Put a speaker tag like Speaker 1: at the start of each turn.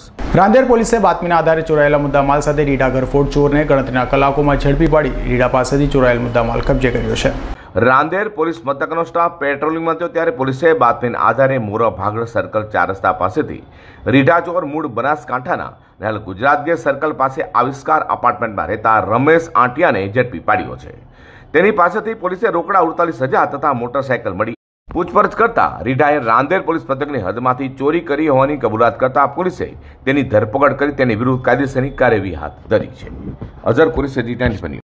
Speaker 1: news Rander પોલીસે બાતમીના આધારે ચોરાયેલા મુદ્દામાલ સાથે રીઢા ઘરફોડ ચોરને ગણતરીના કલાકોમાં ઝડપી પાડી રીઢા પાસેથી ચોરાયેલ મુદ્દામાલ કબજે કર્યો છે
Speaker 2: રાંદેર પોલીસ મથકનો સ્ટાફ પેટ્રોલિંગમાં હતો ત્યારે પોલીસે બાતમીના આધારે મોરા ભાગળ સર્કલ ચાર રસ્તા પાસેથી રીઢા ચોર મૂળ બનાસકાંઠાના હાલ ગુજરાત ગેસ સર્કલ પાસે આવિષ્કાર અપાર્ટમેન્ટમાં રહેતા રમેશ આંટિયાને ઝડપી પાડ્યો છે તેની પાસેથી પોલીસે રોકડા અડતાલીસ હજાર તથા મોટરસાયકલ મળી પૂછપરછ કરતા રીઢાએ રાંદેર પોલીસ મથકની હદમાંથી ચોરી કરી હોવાની કબૂલાત કરતા પોલીસે તેની ધરપકડ કરી તેની વિરુદ્ધ કાયદેસરની કાર્યવાહી હાથ ધરી છે અઝર પોલીસે એડિટેન્ટ બન્યું